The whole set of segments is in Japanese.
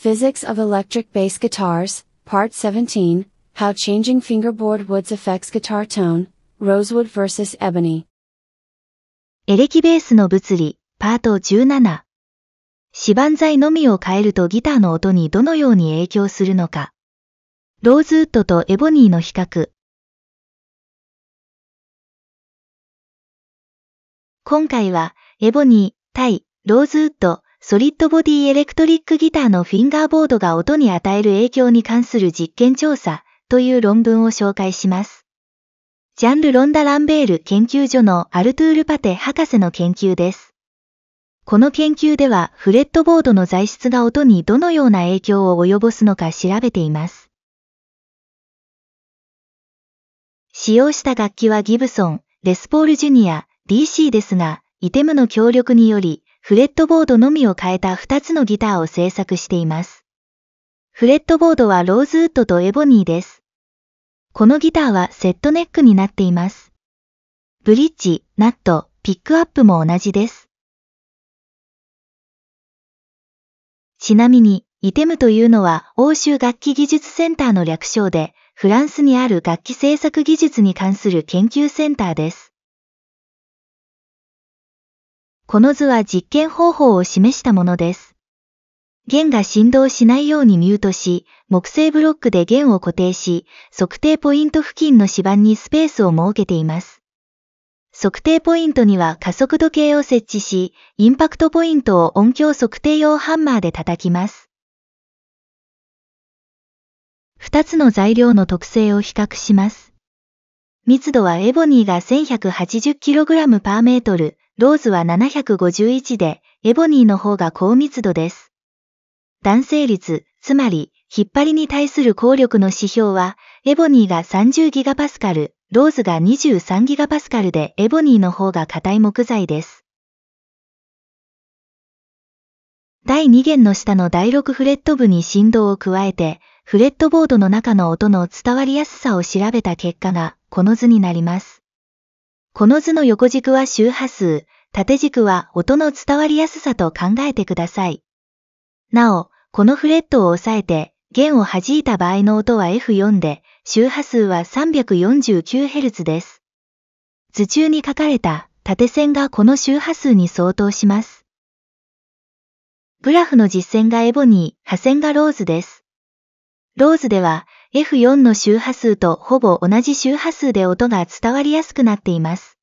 Physics of Electric Bass Guitars, Part 17 How Changing Fingerboard Woods Affects Guitar Tone, Rosewood vs. Ebony エレキベースの物理、パート17四番材のみを変えるとギターの音にどのように影響するのかローズウッドとエボニーの比較今回はエボニー対ローズウッドソリッドボディエレクトリックギターのフィンガーボードが音に与える影響に関する実験調査という論文を紹介します。ジャンル・ロンダ・ランベール研究所のアルトゥール・パテ博士の研究です。この研究ではフレットボードの材質が音にどのような影響を及ぼすのか調べています。使用した楽器はギブソン、レスポールジュニア、DC ですが、イテムの協力により、フレットボードのみを変えた2つのギターを製作しています。フレットボードはローズウッドとエボニーです。このギターはセットネックになっています。ブリッジ、ナット、ピックアップも同じです。ちなみに、イテムというのは欧州楽器技術センターの略称で、フランスにある楽器製作技術に関する研究センターです。この図は実験方法を示したものです。弦が振動しないようにミュートし、木製ブロックで弦を固定し、測定ポイント付近の指板にスペースを設けています。測定ポイントには加速度計を設置し、インパクトポイントを音響測定用ハンマーで叩きます。2つの材料の特性を比較します。密度はエボニーが 1180kg パーメートル、ローズは751で、エボニーの方が高密度です。弾性率、つまり、引っ張りに対する効力の指標は、エボニーが30ギガパスカル、ローズが23ギガパスカルでエボニーの方が硬い木材です。第2弦の下の第6フレット部に振動を加えて、フレットボードの中の音の伝わりやすさを調べた結果が、この図になります。この図の横軸は周波数、縦軸は音の伝わりやすさと考えてください。なお、このフレットを押さえて、弦を弾いた場合の音は F4 で、周波数は 349Hz です。図中に書かれた縦線がこの周波数に相当します。グラフの実線がエボニー、破線がローズです。ローズでは、F4 の周波数とほぼ同じ周波数で音が伝わりやすくなっています。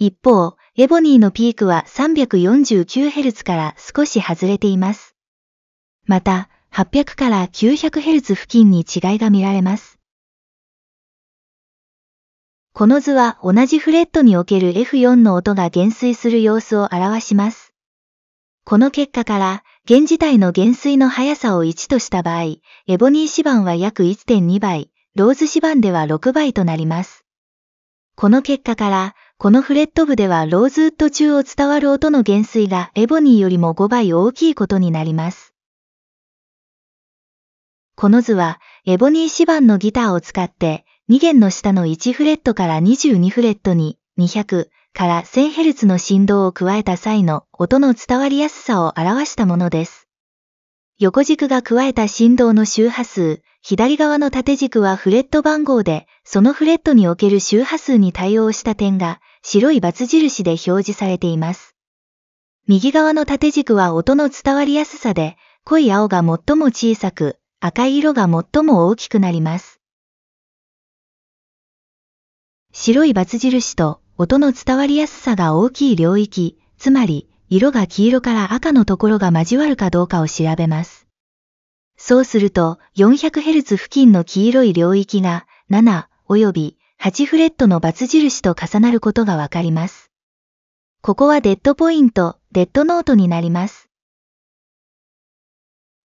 一方、エボニーのピークは 349Hz から少し外れています。また、800から 900Hz 付近に違いが見られます。この図は同じフレットにおける F4 の音が減衰する様子を表します。この結果から現時代の減衰の速さを1とした場合、エボニー指板は約1.2倍、ローズ指板では6倍となります。この結果から、このフレット部ではローズウッド中を伝わる音の減衰がエボニーよりも5倍大きいことになります。この図は、エボニー指板のギターを使って、2弦の下の1フレットから22フレットに、200、から 1000Hz の振動を加えた際の音の伝わりやすさを表したものです。横軸が加えた振動の周波数、左側の縦軸はフレット番号で、そのフレットにおける周波数に対応した点が白いバツ印で表示されています。右側の縦軸は音の伝わりやすさで、濃い青が最も小さく、赤い色が最も大きくなります。白いバツ印と音の伝わりやすさが大きい領域、つまり、色が黄色から赤のところが交わるかどうかを調べます。そうすると、400Hz 付近の黄色い領域が、7、および8フレットの×印と重なることがわかります。ここはデッドポイント、デッドノートになります。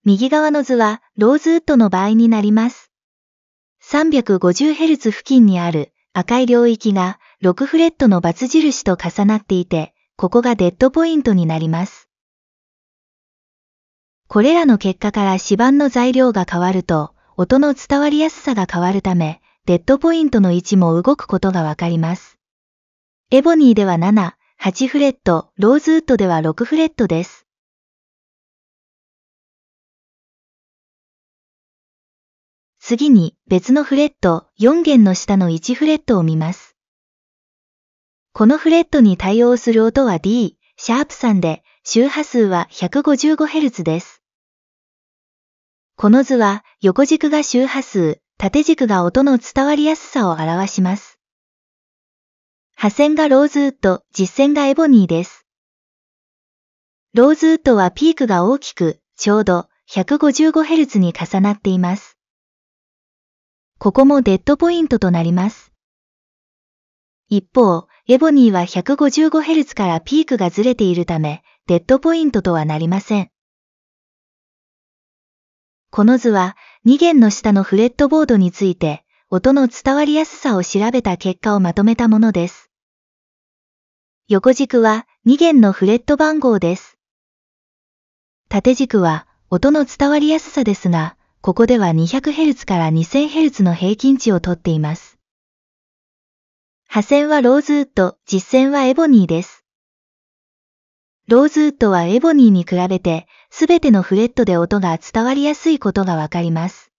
右側の図は、ローズウッドの場合になります。350Hz 付近にある赤い領域が6フレットのバツ印と重なっていて、ここがデッドポイントになります。これらの結果から指板の材料が変わると、音の伝わりやすさが変わるため、デッドポイントの位置も動くことがわかります。エボニーでは7、8フレット、ローズウッドでは6フレットです。次に別のフレット4弦の下の1フレットを見ます。このフレットに対応する音は D、シャープ3で、周波数は 155Hz です。この図は、横軸が周波数、縦軸が音の伝わりやすさを表します。破線がローズウッド、実線がエボニーです。ローズウッドはピークが大きく、ちょうど 155Hz に重なっています。ここもデッドポイントとなります。一方、エボニーは 155Hz からピークがずれているため、デッドポイントとはなりません。この図は、2弦の下のフレットボードについて、音の伝わりやすさを調べた結果をまとめたものです。横軸は2弦のフレット番号です。縦軸は音の伝わりやすさですが、ここでは 200Hz から 2000Hz の平均値をとっています。破線はローズウッド、実践はエボニーです。ローズウッドはエボニーに比べて、すべてのフレットで音が伝わりやすいことがわかります。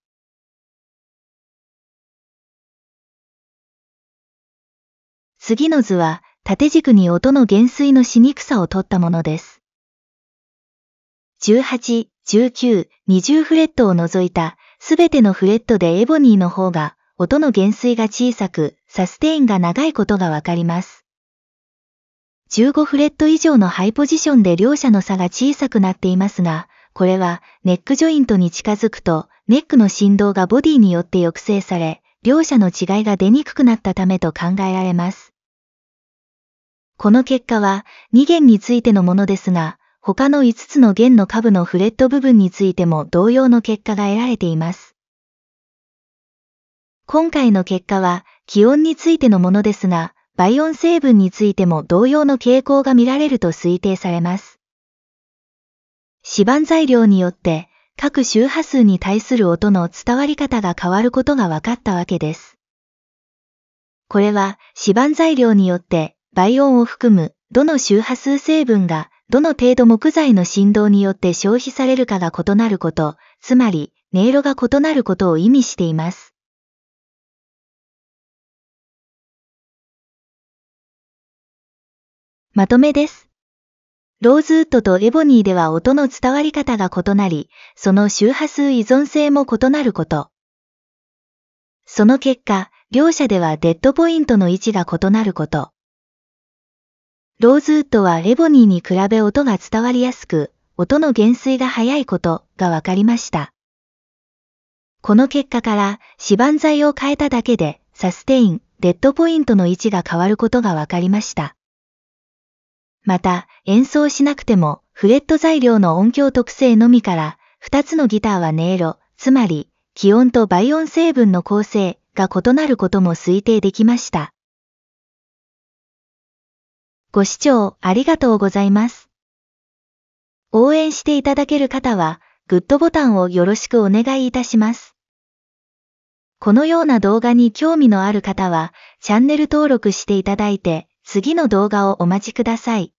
次の図は、縦軸に音の減衰のしにくさを取ったものです。18、19、20フレットを除いた、すべてのフレットでエボニーの方が、音の減衰が小さく、サステインが長いことがわかります。15フレット以上のハイポジションで両者の差が小さくなっていますが、これはネックジョイントに近づくとネックの振動がボディによって抑制され、両者の違いが出にくくなったためと考えられます。この結果は2弦についてのものですが、他の5つの弦の下部のフレット部分についても同様の結果が得られています。今回の結果は気温についてのものですが、倍音成分についても同様の傾向が見られると推定されます。指板材料によって各周波数に対する音の伝わり方が変わることが分かったわけです。これは指板材料によって倍音を含むどの周波数成分がどの程度木材の振動によって消費されるかが異なること、つまり音色が異なることを意味しています。まとめです。ローズウッドとエボニーでは音の伝わり方が異なり、その周波数依存性も異なること。その結果、両者ではデッドポイントの位置が異なること。ローズウッドはエボニーに比べ音が伝わりやすく、音の減衰が早いことが分かりました。この結果から、指板材を変えただけで、サステイン、デッドポイントの位置が変わることが分かりました。また、演奏しなくても、フレット材料の音響特性のみから、2つのギターは音色、つまり、気温と倍音成分の構成が異なることも推定できました。ご視聴ありがとうございます。応援していただける方は、グッドボタンをよろしくお願いいたします。このような動画に興味のある方は、チャンネル登録していただいて、次の動画をお待ちください。